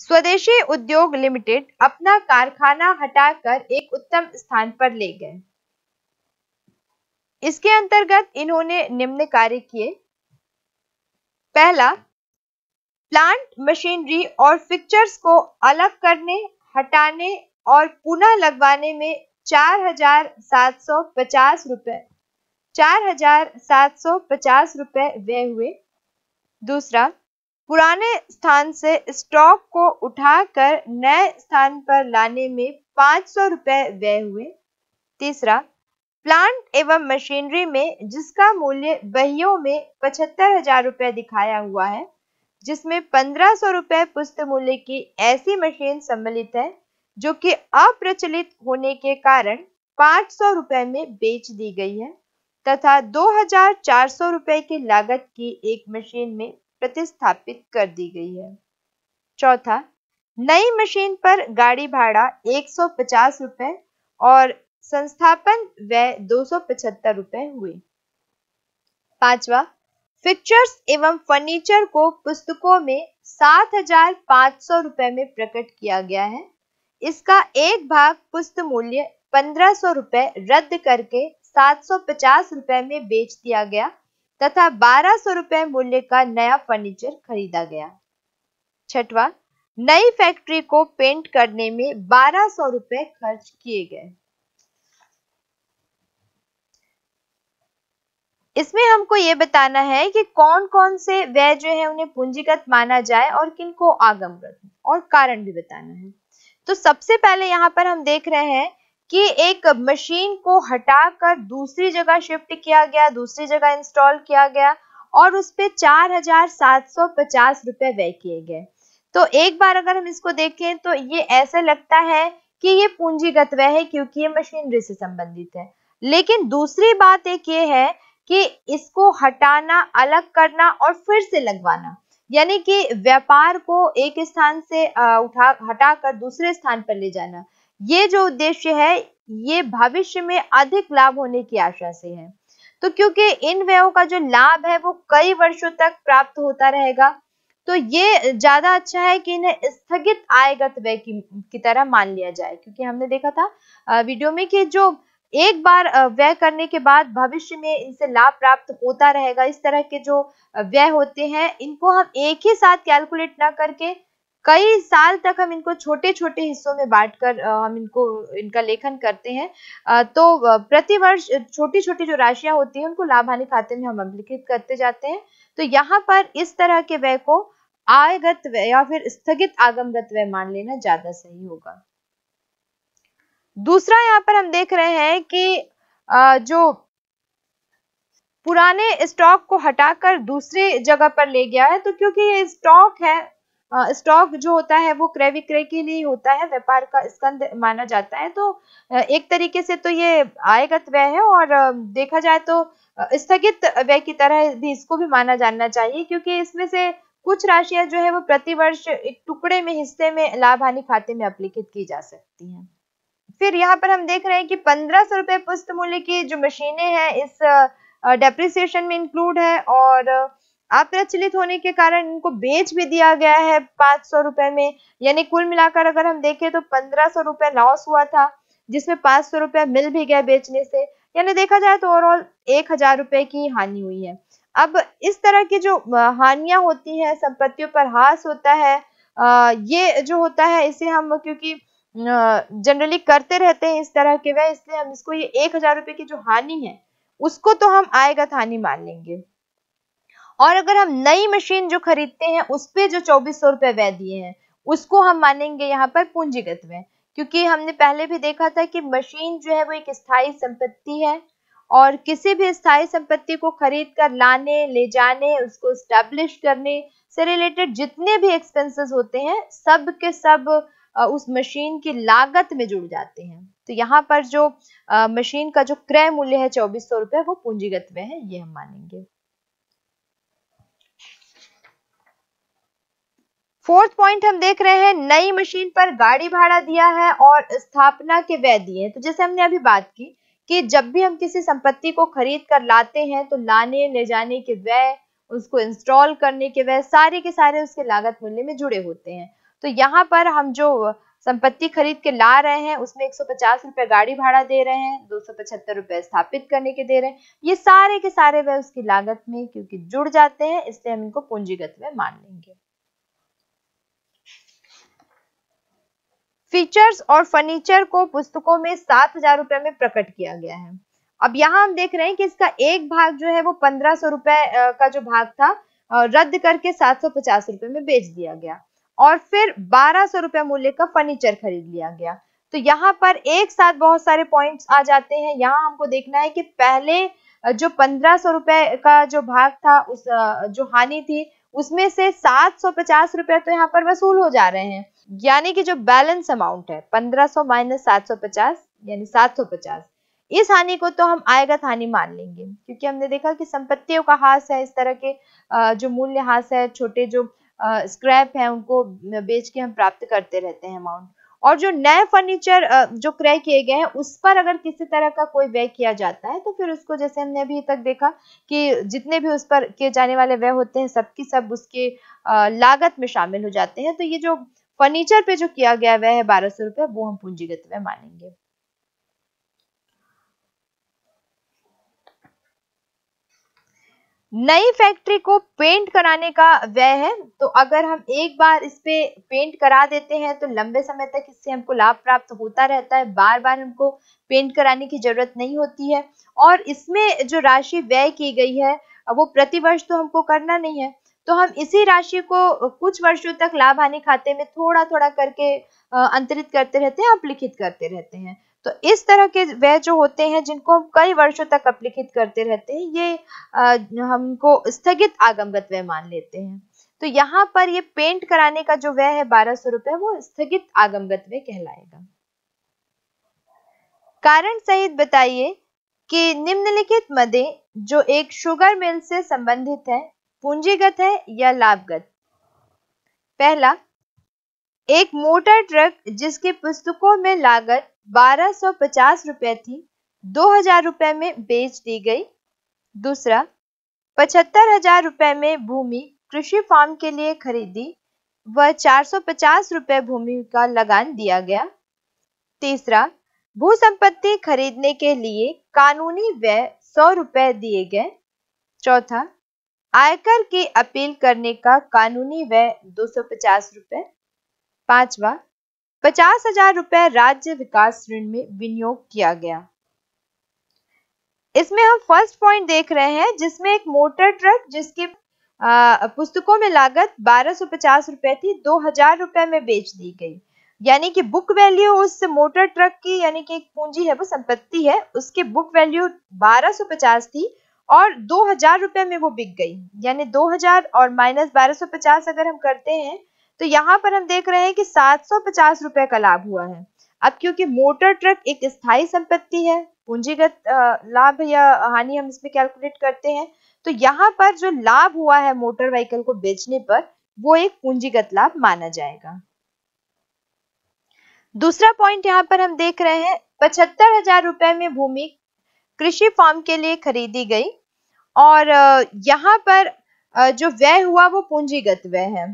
स्वदेशी उद्योग लिमिटेड अपना कारखाना हटाकर एक उत्तम स्थान पर ले गए इसके अंतर्गत इन्होंने निम्न कार्य किए पहला प्लांट मशीनरी और फिक्चर्स को अलग करने हटाने और पुनः लगवाने में चार हजार सात सौ पचास रुपए चार हजार सात सौ पचास रुपए व्यय हुए दूसरा पुराने स्थान से स्टॉक को उठाकर नए स्थान पर लाने में पांच सौ रुपए व्यय हुए तीसरा प्लांट एवं मशीनरी में जिसका मूल्य बहियों में पचहत्तर हजार रुपए दिखाया हुआ है जिसमें पंद्रह सौ रुपये पुस्त मूल्य की ऐसी मशीन सम्मिलित है जो कि अप्रचलित होने के कारण पांच सौ रुपए में बेच दी गई है तथा दो हजार चार सौ रुपए की लागत की एक मशीन में प्रतिस्थापित कर दी गई है चौथा नई मशीन पर गाड़ी भाड़ा एक सौ रुपए और संस्थापन व दो सौ रुपए हुए पांचवा फिक्चर्स एवं फर्नीचर को पुस्तकों में सात हजार पांच सौ रुपए में प्रकट किया गया है इसका एक भाग पुस्त मूल्य पंद्रह सौ रुपए रद्द करके सात सौ पचास रुपए में बेच दिया गया तथा बारह सौ रुपए मूल्य का नया फर्नीचर खरीदा गया छठवा नई फैक्ट्री को पेंट करने में बारह सौ रुपए खर्च किए गए इसमें हमको ये बताना है कि कौन कौन से व्यय जो है उन्हें पूंजीगत माना जाए और किनको आगमगत और कारण भी बताना है तो सबसे पहले यहाँ पर हम देख रहे हैं कि एक मशीन को हटाकर दूसरी जगह शिफ्ट किया गया दूसरी जगह इंस्टॉल किया गया और उस पर चार हजार सात सौ पचास रुपए व्यय किए गए तो एक बार अगर हम इसको देखें तो ये ऐसा लगता है कि ये पूंजीगत व्यय है क्योंकि ये मशीनरी से संबंधित है लेकिन दूसरी बात एक ये है कि इसको हटाना अलग करना और फिर से लगवाना यानी कि व्यापार को एक स्थान से उठा हटाकर दूसरे स्थान पर ले जाना ये जो उद्देश्य है ये भविष्य में अधिक लाभ होने की आशा से है तो क्योंकि इन व्ययों का जो लाभ है वो कई वर्षों तक प्राप्त होता रहेगा तो ये ज्यादा अच्छा है कि इन्हें स्थगित आयगत व्यय की, की तरह मान लिया जाए क्योंकि हमने देखा था वीडियो में कि जो एक बार व्यय करने के बाद भविष्य में इनसे लाभ प्राप्त होता रहेगा इस तरह के जो व्यय होते हैं इनको हम एक ही साथ कैलकुलेट ना करके कई साल तक हम इनको छोटे छोटे हिस्सों में बांटकर हम इनको इनका लेखन करते हैं तो प्रतिवर्ष छोटी छोटी जो राशियां होती हैं उनको लाभ हानि खाते में हम अभिलिखित करते जाते हैं तो यहाँ पर इस तरह के व्यय को आयगत व्यय या फिर स्थगित आगमगत व्यय मान लेना ज्यादा सही होगा दूसरा यहाँ पर हम देख रहे हैं कि जो पुराने स्टॉक को हटाकर दूसरे जगह पर ले गया है तो क्योंकि ये स्टॉक है स्टॉक जो होता है वो क्रय विक्रय के लिए होता है व्यापार का स्कंद माना जाता है तो एक तरीके से तो ये आयगत व्यय है और देखा जाए तो स्थगित व्यय की तरह भी इसको भी माना जानना चाहिए क्योंकि इसमें से कुछ राशियां जो है वो प्रतिवर्ष एक टुकड़े में हिस्से में लाभ हानि खाते में अपलिखित की जा सकती है फिर यहाँ पर हम देख रहे हैं कि पंद्रह सौ रुपये पुस्त मूल्य की जो मशीनें हैं इस डेप्रिसिएशन में इंक्लूड है और अप्रचलित होने के कारण इनको बेच भी दिया गया है पांच सौ रुपए में यानी कुल मिलाकर अगर हम देखें तो पंद्रह सौ रुपए लॉस हुआ था जिसमें पांच सौ रुपए मिल भी गया बेचने से यानी देखा जाए तो ओवरऑल एक हजार रुपए की हानि हुई है अब इस तरह की जो हानियां होती हैं संपत्तियों पर हास होता है ये जो होता है इसे हम क्योंकि जनरली करते रहते हैं इस तरह के वह इसलिए हम इसको ये एक हजार रुपए की जो हानि है उसको तो हम आयगत हानि मान लेंगे और अगर हम नई मशीन जो खरीदते हैं उस पर जो चौबीस सौ रुपए व्यय दिए हैं उसको हम मानेंगे यहाँ पर पूंजीगत व्यय क्योंकि हमने पहले भी देखा था कि मशीन जो है वो एक स्थायी संपत्ति है और किसी भी स्थायी संपत्ति को खरीद कर लाने ले जाने उसको स्टैब्लिश करने से रिलेटेड जितने भी एक्सपेंसेस होते हैं सब के सब उस मशीन की लागत में जुड़ जाते हैं तो यहाँ पर जो मशीन का जो क्रय मूल्य है चौबीस सौ रुपये वो पूंजीगत में है ये हम मानेंगे फोर्थ पॉइंट हम देख रहे हैं नई मशीन पर गाड़ी भाड़ा दिया है और स्थापना के व्यय दिए तो जैसे हमने अभी बात की कि जब भी हम किसी संपत्ति को खरीद कर लाते हैं तो लाने ले जाने के व्यय उसको इंस्टॉल करने के व्यय सारे के सारे उसके लागत मूल्य में जुड़े होते हैं तो यहाँ पर हम जो संपत्ति खरीद के ला रहे हैं उसमें एक रुपए गाड़ी भाड़ा दे रहे हैं दो रुपए स्थापित करने के दे रहे हैं ये सारे के सारे व्यय उसकी लागत में क्योंकि जुड़ जाते हैं इसलिए हम इनको पूंजीगत व्यय मान लेंगे फीचर्स और फर्नीचर को पुस्तकों में सात हजार रुपए में प्रकट किया गया है अब यहाँ हम देख रहे हैं कि इसका एक भाग जो है वो पंद्रह सौ रुपए का जो भाग था रद्द करके सात सौ पचास रुपए में बेच दिया गया और फिर बारह सौ रुपए मूल्य का फर्नीचर खरीद लिया गया तो यहाँ पर एक साथ बहुत सारे पॉइंट्स आ जाते हैं यहाँ हमको देखना है कि पहले जो पंद्रह सौ रुपए का जो भाग था उस जो हानि थी उसमें से सात सौ पचास रुपए तो यहाँ पर वसूल हो जा रहे हैं यानी कि जो बैलेंस अमाउंट है 1500 माइनस सात यानी 750 इस हानि को तो हम आयगत हानि मान लेंगे क्योंकि हमने देखा कि संपत्तियों का हास है इस तरह के जो मूल्य हास है छोटे जो स्क्रैप है उनको बेच के हम प्राप्त करते रहते हैं अमाउंट और जो नए फर्नीचर जो क्रय किए गए हैं उस पर अगर किसी तरह का कोई व्यय किया जाता है तो फिर उसको जैसे हमने अभी तक देखा कि जितने भी उस पर किए जाने वाले व्यय होते हैं सबकी सब उसके लागत में शामिल हो जाते हैं तो ये जो फर्नीचर पे जो किया गया वह है बारह सौ रुपए वो हम पूंजीगत व्यय मानेंगे नई फैक्ट्री को पेंट कराने का व्यय है तो अगर हम एक बार इस पे पेंट करा देते हैं तो लंबे समय तक इससे हमको लाभ प्राप्त होता रहता है बार बार हमको पेंट कराने की जरूरत नहीं होती है और इसमें जो राशि व्यय की गई है वो प्रतिवर्ष तो हमको करना नहीं है तो हम इसी राशि को कुछ वर्षों तक लाभ हानि खाते में थोड़ा थोड़ा करके अंतरित करते रहते हैं अपलिखित करते रहते हैं तो इस तरह के वह जो होते हैं जिनको हम कई वर्षों तक अपलिखित करते रहते हैं ये हमको स्थगित आगमगत व्यय मान लेते हैं तो यहाँ पर ये पेंट कराने का जो व्यय है बारह सौ रुपए वो स्थगित आगमगत व्यय कहलाएगा कारण सहित बताइए कि निम्नलिखित मदे जो एक शुगर मिल से संबंधित है पूंजीगत है या लाभगत पहला एक मोटर ट्रक जिसके पुस्तकों में लागत 1250 रुपए थी 2000 रुपए में बेच दी गई दूसरा पचहत्तर हजार रुपए में भूमि कृषि फार्म के लिए खरीदी व 450 रुपए भूमि का लगान दिया गया तीसरा भू संपत्ति खरीदने के लिए कानूनी व्यय सौ रुपए दिए गए चौथा आयकर की अपील करने का कानूनी व्यय दो सौ पचास रुपए पांचवा पचास हजार रुपए राज्य विकास ऋण में विनियोग किया गया इसमें हम फर्स्ट पॉइंट देख रहे हैं जिसमें एक मोटर ट्रक जिसके पुस्तकों में लागत बारह सौ पचास रुपए थी दो हजार रुपए में बेच दी गई यानी कि बुक वैल्यू उस मोटर ट्रक की यानी कि एक पूंजी है वो संपत्ति है उसके बुक वैल्यू बारह पचास थी और दो हजार रुपए में वो बिक गई यानी दो हजार और माइनस बारह सौ पचास अगर हम करते हैं तो यहाँ पर हम देख रहे हैं कि सात सौ पचास रुपए का लाभ हुआ है अब क्योंकि मोटर ट्रक एक स्थायी संपत्ति है पूंजीगत लाभ या हानि हम इसमें कैलकुलेट करते हैं तो यहाँ पर जो लाभ हुआ है मोटर व्हीकल को बेचने पर वो एक पूंजीगत लाभ माना जाएगा दूसरा पॉइंट यहाँ पर हम देख रहे हैं पचहत्तर हजार रुपए में भूमि कृषि फार्म के लिए खरीदी गई और यहाँ पर जो व्यय हुआ वो पूंजीगत व्यय है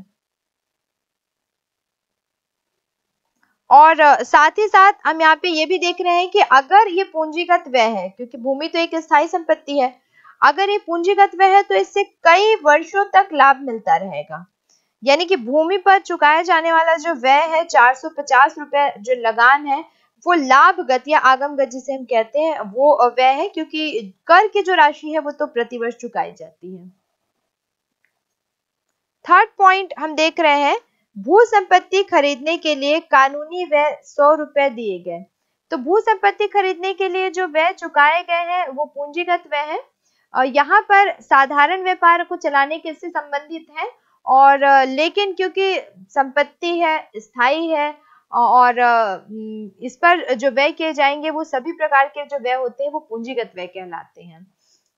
और साथ ही साथ हम यहाँ पे ये भी देख रहे हैं कि अगर ये पूंजीगत व्यय है क्योंकि भूमि तो एक स्थायी संपत्ति है अगर ये पूंजीगत व्यय है तो इससे कई वर्षों तक लाभ मिलता रहेगा यानी कि भूमि पर चुकाया जाने वाला जो व्यय है चार सौ पचास रुपये जो लगान है वो लाभ गत या आगम गत जिसे हम कहते हैं वो वह है क्योंकि कर की जो राशि है वो तो प्रतिवर्ष चुकाई जाती है थर्ड पॉइंट हम देख रहे हैं भू संपत्ति खरीदने के लिए कानूनी व्यय सौ रुपए दिए गए तो भू संपत्ति खरीदने के लिए जो व्यय चुकाए गए हैं वो पूंजीगत व्यय है और यहाँ पर साधारण व्यापार को चलाने के से संबंधित है और लेकिन क्योंकि संपत्ति है स्थाई है और इस पर जो व्यय किए जाएंगे वो सभी प्रकार के जो व्यय होते हैं वो पूंजीगत व्यय कहलाते हैं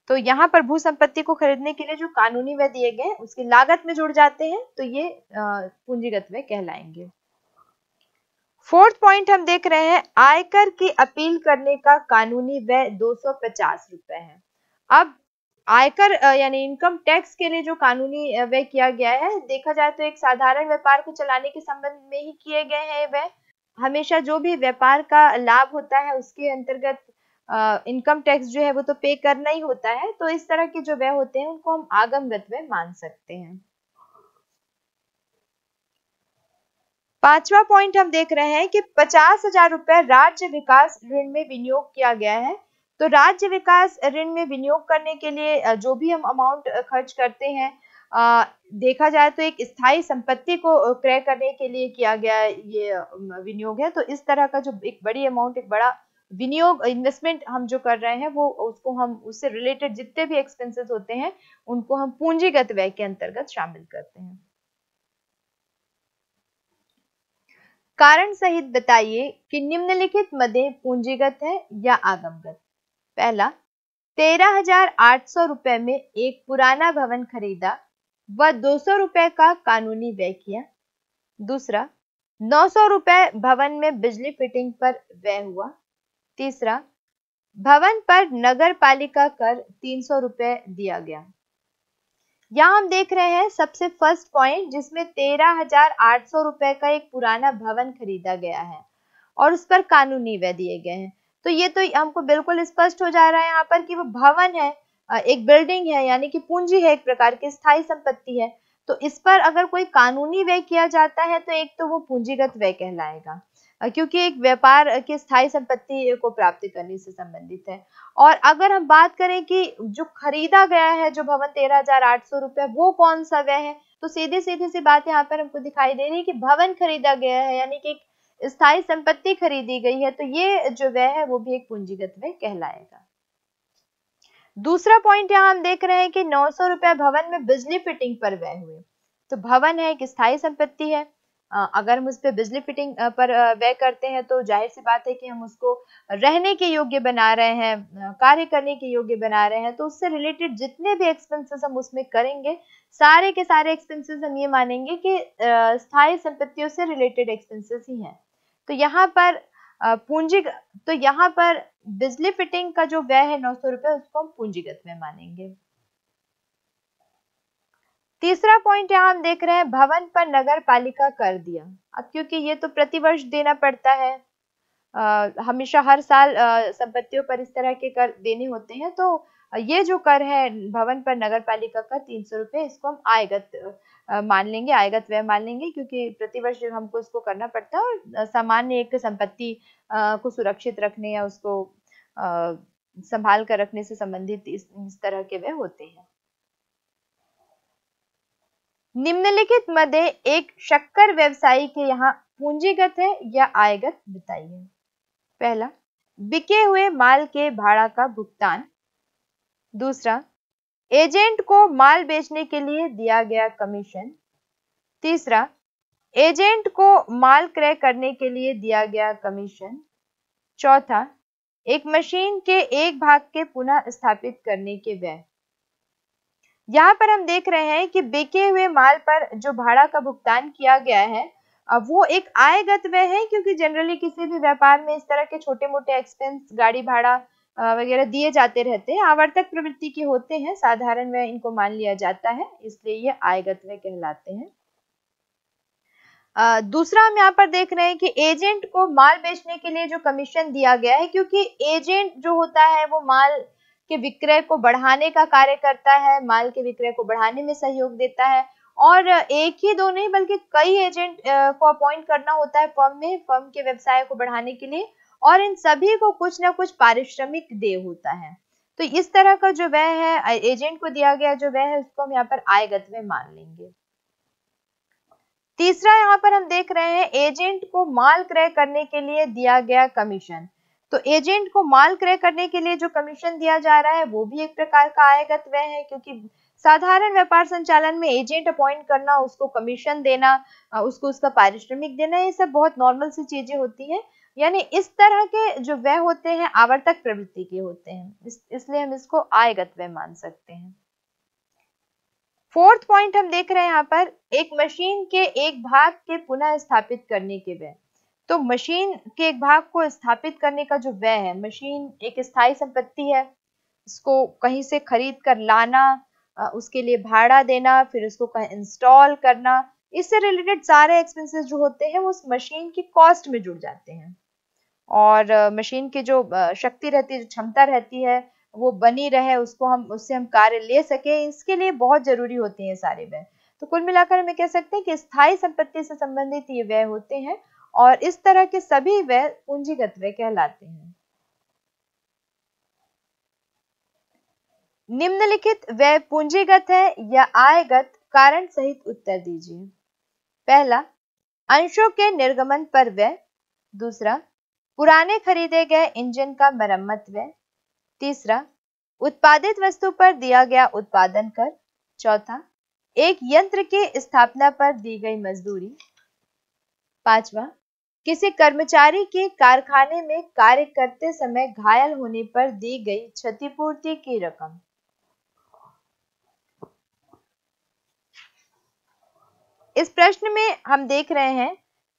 तो यहाँ पर भू संपत्ति को खरीदने के लिए जो कानूनी व्यय दिए गए उसकी लागत में जुड़ जाते हैं तो ये पूंजीगत व्यय कहलाएंगे फोर्थ पॉइंट हम देख रहे हैं आयकर की अपील करने का कानूनी व्यय दो सौ पचास रुपए है अब आयकर यानी इनकम टैक्स के लिए जो कानूनी व्यय किया गया है देखा जाए तो एक साधारण व्यापार को चलाने के संबंध में ही किए गए हैं वह हमेशा जो भी व्यापार का लाभ होता है उसके अंतर्गत इनकम टैक्स जो है वो तो पे करना ही होता है तो इस तरह के जो व्यय होते हैं उनको हम आगमगत व्यय मान सकते हैं पांचवा पॉइंट हम देख रहे हैं कि पचास हजार रुपए राज्य विकास ऋण में विनियोग किया गया है तो राज्य विकास ऋण में विनियोग करने के लिए जो भी हम अमाउंट खर्च करते हैं आ, देखा जाए तो एक स्थायी संपत्ति को क्रय करने के लिए किया गया ये विनियोग है तो इस तरह का जो एक बड़ी अमाउंट एक बड़ा विनियोग इन्वेस्टमेंट हम जो कर रहे हैं वो उसको हम उससे रिलेटेड जितने भी एक्सपेंसेस होते हैं उनको हम पूंजीगत व्यय के अंतर्गत शामिल करते हैं कारण सहित बताइए कि निम्नलिखित मदे पूंजीगत है या आगमगत पहला तेरह हजार आठ सौ रुपए में एक पुराना भवन खरीदा व दो सौ रुपए का कानूनी व्यय किया दूसरा नौ सौ रुपए भवन में बिजली फिटिंग पर व्यय हुआ तीसरा भवन पर नगर पालिका कर तीन सौ रुपए दिया गया यहां हम देख रहे हैं सबसे फर्स्ट पॉइंट जिसमें तेरह हजार आठ सौ रुपए का एक पुराना भवन खरीदा गया है और उस पर कानूनी व्यय दिए गए हैं तो ये तो हमको बिल्कुल स्पष्ट हो जा रहा है यहाँ पर कि वो भवन है एक बिल्डिंग है यानी कि पूंजी है एक प्रकार की स्थायी संपत्ति है तो इस पर अगर कोई कानूनी व्यय किया जाता है तो एक तो वो पूंजीगत व्यय कहलाएगा क्योंकि एक व्यापार के स्थायी संपत्ति को प्राप्त करने से संबंधित है और अगर हम बात करें कि जो खरीदा गया है जो भवन तेरह हजार आठ सौ रुपए वो कौन सा व्यय है तो सीधे सीधे सी बात यहाँ पर हमको दिखाई दे रही है कि भवन खरीदा गया है यानी कि एक स्थायी संपत्ति खरीदी गई है तो ये जो व्यय है वो भी एक पूंजीगत व्यय कहलाएगा दूसरा पॉइंट यहाँ हम देख रहे हैं कि नौ सौ रुपया भवन में बिजली फिटिंग पर व्यय हुए तो भवन है एक स्थायी संपत्ति है अगर हम उस पर बिजली फिटिंग पर व्यय करते हैं तो जाहिर सी बात है कि हम उसको रहने के योग्य बना रहे हैं कार्य करने के योग्य बना रहे हैं तो उससे रिलेटेड जितने भी एक्सपेंसेस हम उसमें करेंगे सारे के सारे एक्सपेंसेस हम ये मानेंगे कि स्थायी संपत्तियों से रिलेटेड एक्सपेंसेस ही हैं तो यहाँ पर पूंजी तो यहाँ पर बिजली फिटिंग का जो व्यय है नौ सौ रुपए उसको हम पूंजीगत में मानेंगे तीसरा पॉइंट यहाँ हम देख रहे हैं भवन पर नगर पालिका कर दिया अब क्योंकि ये तो प्रतिवर्ष देना पड़ता है आ, हमेशा हर साल संपत्तियों पर इस तरह के कर देने होते हैं तो ये जो कर है भवन पर नगर पालिका कर तीन सौ रुपए इसको हम आयगत मान लेंगे आयगत व्यय मान लेंगे क्योंकि प्रतिवर्ष जो हमको उसको करना पड़ता है और सामान्य एक संपत्ति को सुरक्षित रखने या उसको संभाल कर रखने से संबंधित इस, तरह के व्यय होते हैं निम्नलिखित मध्य एक शक्कर व्यवसायी के यहाँ पूंजीगत है या आयगत बताइए पहला बिके हुए माल के भाड़ा का भुगतान दूसरा एजेंट को माल बेचने के लिए दिया गया कमीशन तीसरा एजेंट को माल क्रय करने के लिए दिया गया कमीशन चौथा एक मशीन के एक भाग के पुनः स्थापित करने के व्यय यहाँ पर हम देख रहे हैं कि बिके हुए माल पर जो भाड़ा का भुगतान किया गया है अब वो एक आयगत व्यय है क्योंकि जनरली किसी भी व्यापार में इस तरह के छोटे मोटे एक्सपेंस गाड़ी भाड़ा वगैरह दिए जाते रहते हैं आवर्तक प्रवृत्ति के होते हैं साधारण में इनको मान लिया जाता है इसलिए ये आयगत कहलाते हैं दूसरा हम यहाँ पर देख रहे हैं कि एजेंट को माल बेचने के लिए जो कमीशन दिया गया है क्योंकि एजेंट जो होता है वो माल के विक्रय को बढ़ाने का कार्य करता है माल के विक्रय को बढ़ाने में सहयोग देता है और एक ही दो नहीं बल्कि कई एजेंट को अपॉइंट करना होता है फर्म में फर्म के व्यवसाय को बढ़ाने के लिए और इन सभी को कुछ ना कुछ पारिश्रमिक दे होता है तो इस तरह का जो व्यय है एजेंट को दिया गया जो व्यय है उसको हम यहाँ पर आयगत में मान लेंगे तीसरा यहाँ पर हम देख रहे हैं एजेंट को माल क्रय करने के लिए दिया गया कमीशन तो एजेंट को माल क्रय करने के लिए जो कमीशन दिया जा रहा है वो भी एक प्रकार का आयगत व्यय है क्योंकि साधारण व्यापार संचालन में एजेंट अपॉइंट करना उसको कमीशन देना उसको उसका पारिश्रमिक देना ये सब बहुत नॉर्मल सी चीजें होती हैं यानी इस तरह के जो व्यय होते हैं आवर्तक प्रवृत्ति के होते हैं इस, इसलिए हम इसको आयगत व्यय मान सकते हैं फोर्थ पॉइंट हम देख रहे हैं यहाँ पर एक मशीन के एक भाग के पुनः स्थापित करने के व्यय तो मशीन के एक भाग को स्थापित करने का जो व्यय है मशीन एक स्थायी संपत्ति है इसको कहीं से खरीद कर लाना उसके लिए भाड़ा देना फिर उसको कहीं इंस्टॉल करना इससे रिलेटेड सारे एक्सपेंसेस जो होते हैं वो उस मशीन की कॉस्ट में जुड़ जाते हैं और मशीन की जो शक्ति रहती है क्षमता रहती है वो बनी रहे उसको हम उससे हम कार्य ले सके इसके लिए बहुत जरूरी होते हैं सारे व्यय तो कुल मिलाकर हमें कह सकते हैं कि स्थायी संपत्ति से संबंधित ये व्यय होते हैं और इस तरह के सभी व्यय पूंजीगत व्यय कहलाते हैं निम्नलिखित व्यय पूंजीगत है या आयगत कारण सहित उत्तर दीजिए पहला अंशों के निर्गमन पर व्यय दूसरा पुराने खरीदे गए इंजन का मरम्मत व्यय तीसरा उत्पादित वस्तु पर दिया गया उत्पादन कर चौथा एक यंत्र की स्थापना पर दी गई मजदूरी पांचवा किसी कर्मचारी के कारखाने में कार्य करते समय घायल होने पर दी गई क्षतिपूर्ति की रकम इस प्रश्न में हम देख रहे हैं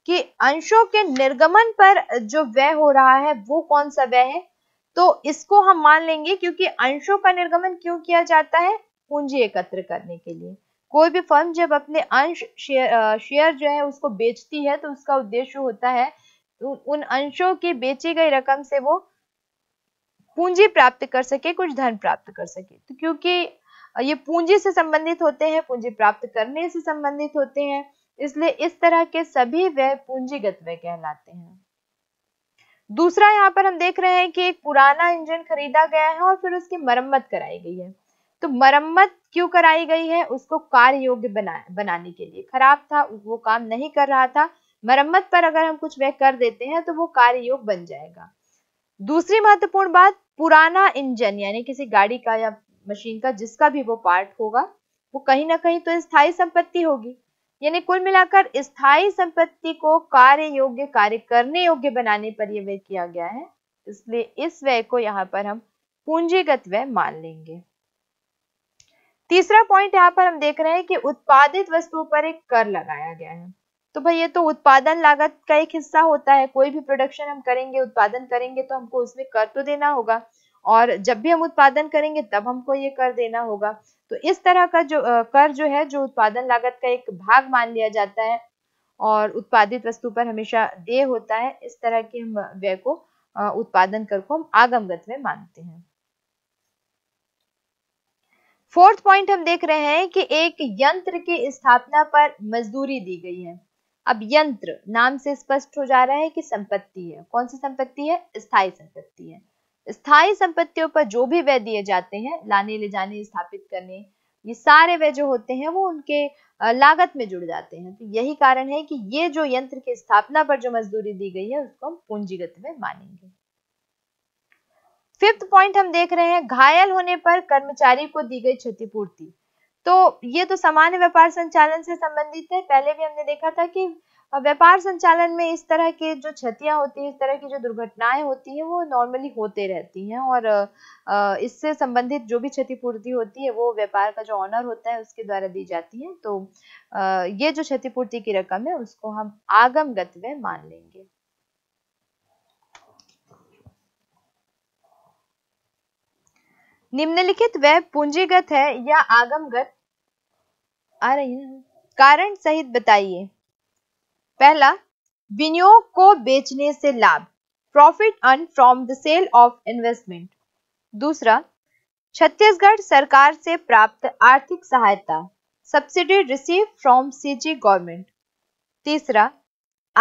कि अंशों के निर्गमन पर जो व्यय हो रहा है वो कौन सा व्यय है तो इसको हम मान लेंगे क्योंकि अंशों का निर्गमन क्यों किया जाता है पूंजी एकत्र करने के लिए कोई भी फर्म जब अपने अंश शेयर जो है उसको बेचती है तो उसका उद्देश्य होता है उन अंशों के बेची गई रकम से वो पूंजी प्राप्त कर सके कुछ धन प्राप्त कर सके तो क्योंकि ये पूंजी से संबंधित होते हैं पूंजी प्राप्त करने से संबंधित होते हैं इसलिए इस तरह के सभी व्यय पूंजीगत व्यय कहलाते हैं दूसरा यहाँ पर हम देख रहे हैं कि एक पुराना इंजन खरीदा गया है और फिर उसकी मरम्मत कराई गई है तो मरम्मत क्यों कराई गई है उसको कार्य योग्य बना बनाने के लिए खराब था वो काम नहीं कर रहा था मरम्मत पर अगर हम कुछ व्यय कर देते हैं तो वो कार्य योग बन जाएगा दूसरी महत्वपूर्ण बात पुराना इंजन यानी किसी गाड़ी का या मशीन का जिसका भी वो पार्ट होगा वो कहीं ना कहीं तो स्थायी संपत्ति होगी यानी कुल मिलाकर स्थायी संपत्ति को कार्य योग्य कार्य करने योग्य बनाने पर यह व्यय किया गया है इसलिए इस व्यय को यहाँ पर हम पूंजीगत व्यय मान लेंगे तीसरा पॉइंट यहाँ पर हम देख रहे हैं कि उत्पादित वस्तुओं पर एक कर लगाया गया है तो भाई ये तो उत्पादन लागत का एक हिस्सा होता है कोई भी प्रोडक्शन हम करेंगे उत्पादन करेंगे तो हमको उसमें कर तो देना होगा और जब भी हम उत्पादन करेंगे तब हमको ये कर देना होगा तो इस तरह का जो कर जो है जो उत्पादन लागत का एक भाग मान लिया जाता है और उत्पादित वस्तु पर हमेशा देय होता है इस तरह के हम व्यय को उत्पादन कर को हम आगमगत में मानते हैं फोर्थ पॉइंट हम देख रहे हैं कि एक यंत्र की स्थापना पर मजदूरी दी गई है अब यंत्र नाम से स्पष्ट हो जा रहा है कि संपत्ति है कौन सी संपत्ति है स्थायी संपत्ति है स्थायी संपत्तियों पर जो भी व्यय दिए जाते हैं लाने ले जाने स्थापित करने ये सारे व्यय जो होते हैं वो उनके लागत में जुड़ जाते हैं तो यही कारण है कि ये जो यंत्र की स्थापना पर जो मजदूरी दी गई है उसको हम पूंजीगत में मानेंगे फिफ्थ पॉइंट हम देख रहे हैं घायल होने पर कर्मचारी को दी गई क्षतिपूर्ति तो ये तो सामान्य व्यापार संचालन से संबंधित है पहले भी हमने देखा था कि व्यापार संचालन में इस तरह के जो क्षतियाँ होती हैं इस तरह की जो दुर्घटनाएं होती हैं वो नॉर्मली होते रहती हैं और इससे संबंधित जो भी क्षतिपूर्ति होती है वो व्यापार का जो ऑनर होता है उसके द्वारा दी जाती है तो ये जो क्षतिपूर्ति की रकम है उसको हम आगम गतव्य मान लेंगे निम्नलिखित व्यय पूंजीगत है या आगमगत आ रही है कारण सहित बताइए पहला विनियोग को बेचने से लाभ profit earn from the sale of investment दूसरा छत्तीसगढ़ सरकार से प्राप्त आर्थिक सहायता subsidy receive from CG government तीसरा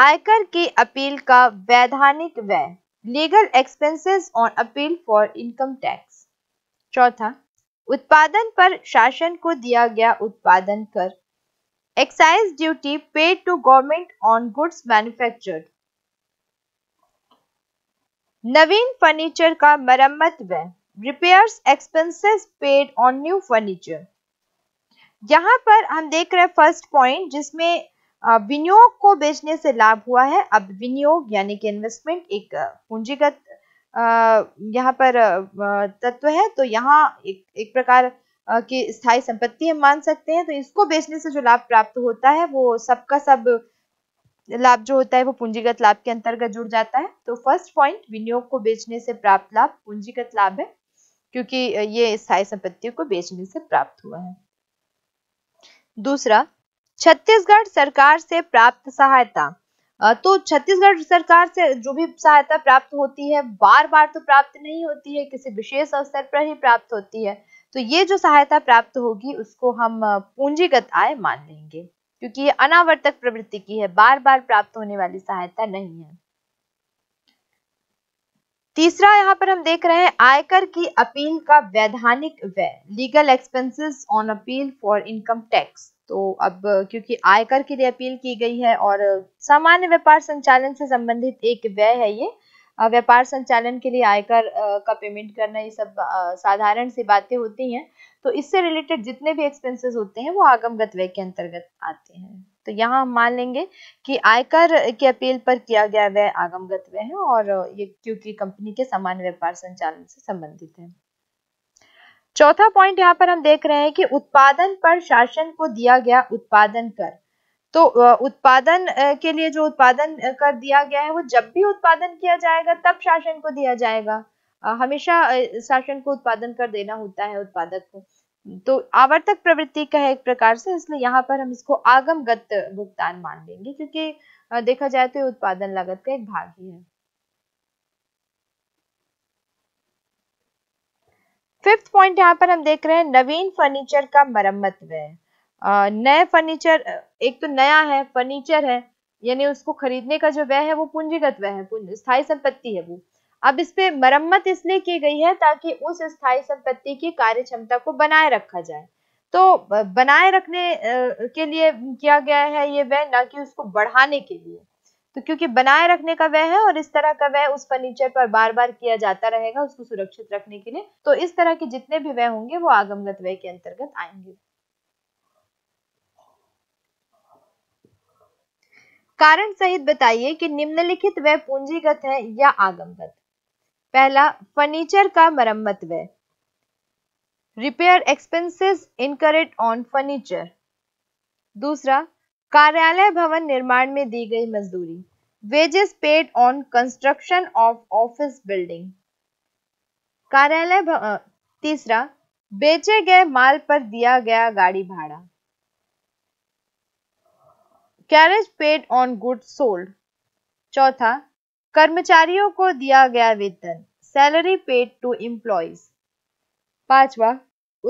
आयकर की अपील का वैधानिक व्यय legal expenses on appeal for income tax चौथा उत्पादन पर शासन को दिया गया उत्पादन कर excise duty paid to government on goods manufactured नवीन फर्नीचर का मरम्मत व repairs expenses paid on new furniture यहाँ पर हम देख रहे हैं फर्स्ट पॉइंट जिसमें विनियोग को बेचने से लाभ हुआ है अब विनियोग यानी कि इन्वेस्टमेंट एक पूंजीगत यहाँ पर तत्व है तो यहाँ एक, एक प्रकार की स्थायी संपत्ति हम मान सकते हैं तो इसको बेचने से जो लाभ प्राप्त होता है वो सबका सब लाभ जो होता है वो पूंजीगत लाभ के अंतर्गत जुड़ जाता है तो फर्स्ट पॉइंट विनियोग को बेचने से प्राप्त लाभ पूंजीगत लाभ है क्योंकि ये स्थायी संपत्ति को बेचने से प्राप्त हुआ है दूसरा छत्तीसगढ़ सरकार से प्राप्त सहायता तो छत्तीसगढ़ सरकार से जो भी सहायता प्राप्त होती है बार बार तो प्राप्त नहीं होती है किसी विशेष अवसर पर ही प्राप्त होती है तो ये जो सहायता प्राप्त होगी उसको हम पूंजीगत आय मान लेंगे क्योंकि ये अनावर्तक प्रवृत्ति की है बार बार प्राप्त होने वाली सहायता नहीं है तीसरा यहाँ पर हम देख रहे हैं आयकर की अपील का वैधानिक व्यय legal expenses on appeal for income tax तो अब क्योंकि आयकर के लिए अपील की गई है और सामान्य व्यापार संचालन से संबंधित एक व्यय है ये व्यापार संचालन के लिए आयकर का पेमेंट करना ये सब साधारण सी बातें होती हैं तो इससे रिलेटेड जितने भी एक्सपेंसेस होते हैं वो आगमगत व्यय के अंतर्गत आते हैं तो यहाँ हम मान लेंगे कि आयकर के अपील पर किया गया व्यय आगमगत व्यय है और ये क्योंकि कंपनी के सामान्य व्यापार संचालन से संबंधित है चौथा पॉइंट यहाँ पर हम देख रहे हैं कि उत्पादन पर शासन को दिया गया उत्पादन कर तो उत्पादन के लिए जो उत्पादन कर दिया गया है वो जब भी उत्पादन किया जाएगा तब शासन को दिया जाएगा हमेशा शासन को उत्पादन कर देना होता है उत्पादक को तो आवर्तक प्रवृत्ति का है एक प्रकार से इसलिए यहाँ पर हम इसको आगमगत भुगतान मान लेंगे क्योंकि देखा जाए तो उत्पादन लागत का एक भाग ही है फिफ्थ पॉइंट यहाँ पर हम देख रहे हैं नवीन फर्नीचर का मरम्मत व्यय नए फर्नीचर एक तो नया है फर्नीचर है यानी उसको खरीदने का जो व्यय है वो पूंजीगत व्यय है स्थायी संपत्ति है वो अब इस पे मरम्मत इसलिए की गई है ताकि उस स्थायी संपत्ति की कार्य क्षमता को बनाए रखा जाए तो बनाए रखने के लिए किया गया है ये व्यय ना कि उसको बढ़ाने के लिए तो क्योंकि बनाए रखने का व्यय है और इस तरह का व्यय उस फर्नीचर पर बार बार किया जाता रहेगा उसको सुरक्षित रखने के लिए तो इस तरह के जितने भी व्यय होंगे वो आगमगत व्यय के अंतर्गत आएंगे कारण सहित बताइए कि निम्नलिखित व्यय पूंजीगत है या आगमगत पहला फर्नीचर का मरम्मत व्यय repair expenses incurred on furniture दूसरा कार्यालय भवन निर्माण में दी गई मजदूरी wages paid on construction of office building कार्यालय तीसरा बेचे गए माल पर दिया गया गाड़ी भाड़ा carriage paid on good sold चौथा कर्मचारियों को दिया गया वेतन सैलरी पेड टू एम्प्लॉयज पांचवा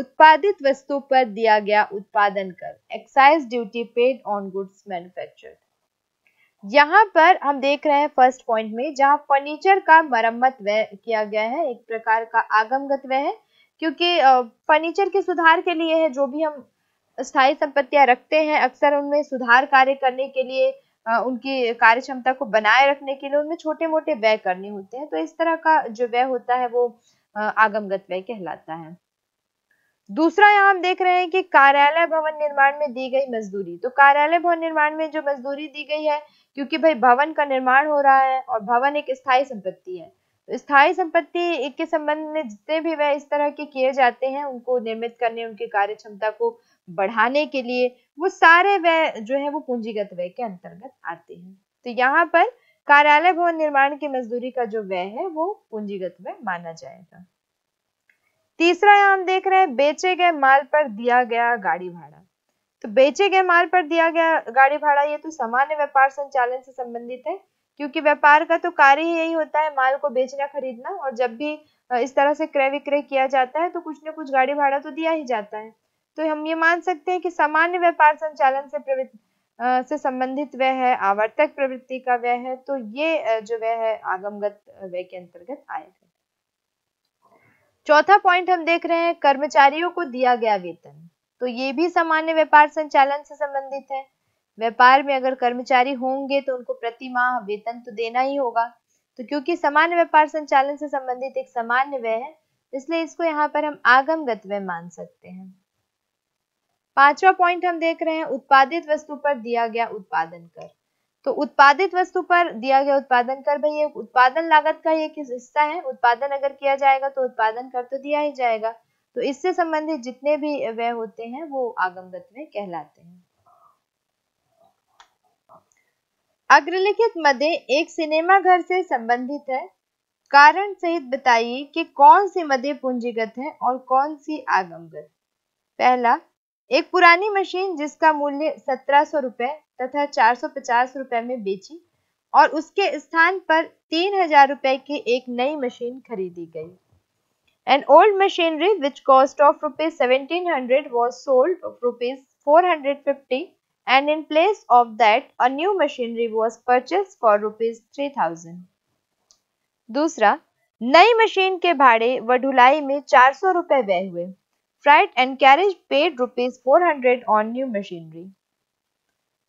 उत्पादित वस्तु पर दिया गया उत्पादन कर excise duty paid on goods manufacture यहाँ पर हम देख रहे हैं फर्स्ट पॉइंट में जहाँ फर्नीचर का मरम्मत व्यय किया गया है एक प्रकार का आगमगत व्यय है क्योंकि फर्नीचर के सुधार के लिए है जो भी हम स्थायी संपत्तियां रखते हैं अक्सर उनमें सुधार कार्य करने के लिए उनकी कार्य क्षमता को बनाए रखने के लिए उनमें छोटे मोटे व्यय करने होते हैं तो इस तरह का जो व्यय होता है वो आगमगत व्यय कहलाता है दूसरा यहाँ हम देख रहे हैं कि कार्यालय भवन निर्माण में दी गई मजदूरी तो कार्यालय भवन निर्माण में जो मजदूरी दी गई है क्योंकि भाई भवन का निर्माण हो रहा है और भवन एक स्थायी संपत्ति है तो स्थायी संपत्ति के संबंध में जितने भी व्यय इस तरह के किए जाते हैं उनको निर्मित करने उनकी कार्य क्षमता को बढ़ाने के लिए वो सारे व्यय जो है वो पूंजीगत व्यय के अंतर्गत आते हैं तो यहाँ पर कार्यालय भवन निर्माण की मजदूरी का जो व्यय है वो पूंजीगत व्यय माना जाएगा तीसरा यहाँ हम देख रहे हैं बेचे गए माल पर दिया गया गाड़ी भाड़ा तो बेचे गए माल पर दिया गया गाड़ी भाड़ा ये तो सामान्य व्यापार संचालन से संबंधित है क्योंकि व्यापार का तो कार्य ही यही होता है माल को बेचना खरीदना और जब भी इस तरह से क्रय विक्रय किया जाता है तो कुछ ना कुछ गाड़ी भाड़ा तो दिया ही जाता है तो हम ये मान सकते हैं कि सामान्य व्यापार संचालन से प्रवृत्ति से संबंधित व्यय है आवर्तक प्रवृत्ति का व्यय है तो ये जो व्यय है आगमगत व्यय के अंतर्गत आएगा चौथा पॉइंट हम देख रहे हैं कर्मचारियों को दिया गया वेतन तो ये भी सामान्य व्यापार संचालन से संबंधित है व्यापार में अगर कर्मचारी होंगे तो उनको प्रति माह वेतन तो देना ही होगा तो क्योंकि सामान्य व्यापार संचालन से संबंधित एक सामान्य व्यय है इसलिए इसको यहाँ पर हम आगमगत व्यय मान सकते हैं पांचवा पॉइंट हम देख रहे हैं उत्पादित वस्तु पर दिया गया उत्पादन कर तो उत्पादित वस्तु पर दिया गया उत्पादन कर भाई उत्पादन लागत का ये किस हिस्सा है उत्पादन अगर किया जाएगा तो उत्पादन कर तो दिया ही जाएगा तो इससे संबंधित जितने भी व्यय होते हैं वो आगमगत में कहलाते हैं अग्रलिखित मध्य एक सिनेमा घर से संबंधित है कारण सहित बताइए कि कौन सी मध्य पूंजीगत है और कौन सी आगमगत पहला एक पुरानी मशीन जिसका मूल्य सत्रह सौ रुपए तथा चार सौ पचास रुपए में बेची और उसके स्थान पर तीन हजार रुपए की एक नई मशीन खरीदी गई an old machinery which cost of rupees seventeen hundred was sold rupees four hundred fifty and in place of that a new machinery was purchase for rupees three thousand दूसरा नई मशीन के भाड़े व ढुलाई में चार सौ रुपए व्यय हुए freight and carriage paid rupees four hundred on new machinery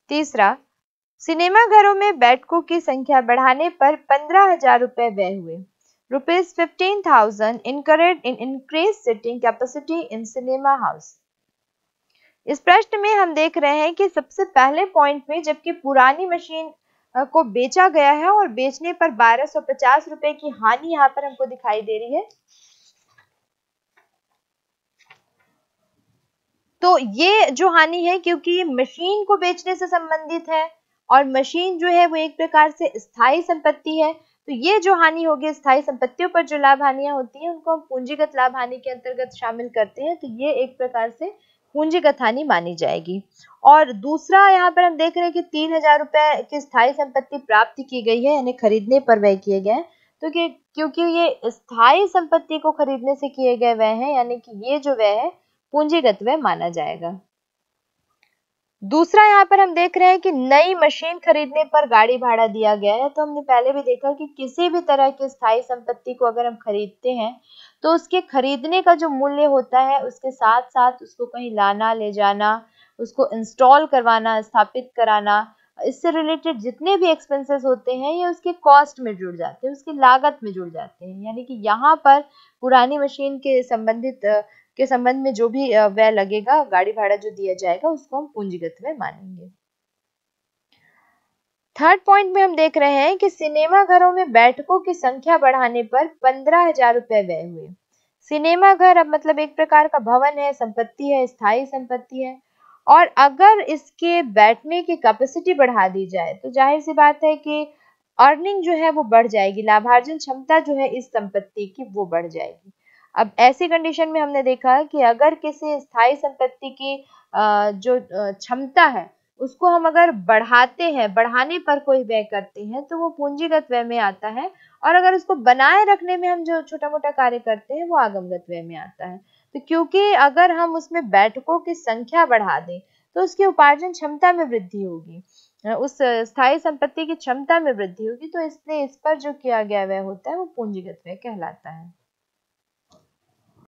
तीसरा सिनेमाघरों में बैठकों की संख्या बढ़ाने पर पंद्रह हजार रुपए व्यय हुए rupees fifteen thousand incurred in increase sitting capacity in cinema house इस प्रश्न में हम देख रहे हैं कि सबसे पहले पॉइंट में जबकि पुरानी मशीन को बेचा गया है और बेचने पर बारह सौ पचास रुपए की हानि यहाँ पर हमको दिखाई दे रही है तो ये जो हानि है क्योंकि ये मशीन को बेचने से संबंधित है और मशीन जो है वो एक प्रकार से स्थायी संपत्ति है तो ये जो हानि होगी स्थायी संपत्तियों पर जो लाभ हानियां होती हैं उनको हम पूंजीगत लाभ हानि के अंतर्गत शामिल करते हैं तो ये एक प्रकार से पूंजीगत हानि मानी जाएगी और दूसरा यहाँ पर हम देख रहे हैं कि तीन हजार रुपए की स्थायी संपत्ति प्राप्त की गई है यानी खरीदने पर व्यय किए गए तो क्योंकि ये स्थायी संपत्ति को खरीदने से किए गए व्यय है यानी कि ये जो व्यय है पूंजीगत व्यय माना जाएगा दूसरा यहाँ पर हम देख रहे हैं कि नई मशीन खरीदने पर गाड़ी भाड़ा दिया गया है तो हमने पहले भी देखा कि किसी भी तरह की स्थायी संपत्ति को अगर हम खरीदते हैं तो उसके खरीदने का जो मूल्य होता है उसके साथ साथ उसको कहीं लाना ले जाना उसको इंस्टॉल करवाना स्थापित कराना इससे रिलेटेड जितने भी एक्सपेंसेस होते हैं ये उसके कॉस्ट में जुड़ जाते हैं उसकी लागत में जुड़ जाते हैं यानी कि यहाँ पर पुरानी मशीन के संबंधित के संबंध में जो भी व्यय लगेगा गाड़ी भाड़ा जो दिया जाएगा उसको हम पूंजीगत में मानेंगे थर्ड पॉइंट में हम देख रहे हैं कि सिनेमा घरों में बैठकों की संख्या बढ़ाने पर पंद्रह हजार रुपए व्यय हुए सिनेमा घर अब मतलब एक प्रकार का भवन है संपत्ति है स्थायी संपत्ति है और अगर इसके बैठने की कैपेसिटी बढ़ा दी जाए तो जाहिर सी बात है कि अर्निंग जो है वो बढ़ जाएगी लाभार्जन क्षमता जो है इस संपत्ति की वो बढ़ जाएगी अब ऐसी कंडीशन में हमने देखा कि अगर किसी स्थायी संपत्ति की जो क्षमता है उसको हम अगर बढ़ाते हैं बढ़ाने पर कोई व्यय करते हैं तो वो पूंजीगत व्यय में आता है और अगर उसको बनाए रखने में हम जो छोटा मोटा कार्य करते हैं वो आगमगत व्यय में आता है तो क्योंकि अगर हम उसमें बैठकों की संख्या बढ़ा दें तो उसकी उपार्जन क्षमता में वृद्धि होगी उस स्थायी संपत्ति की क्षमता में वृद्धि होगी तो इसलिए इस पर जो किया गया व्यय होता है वो पूंजीगत व्यय कहलाता है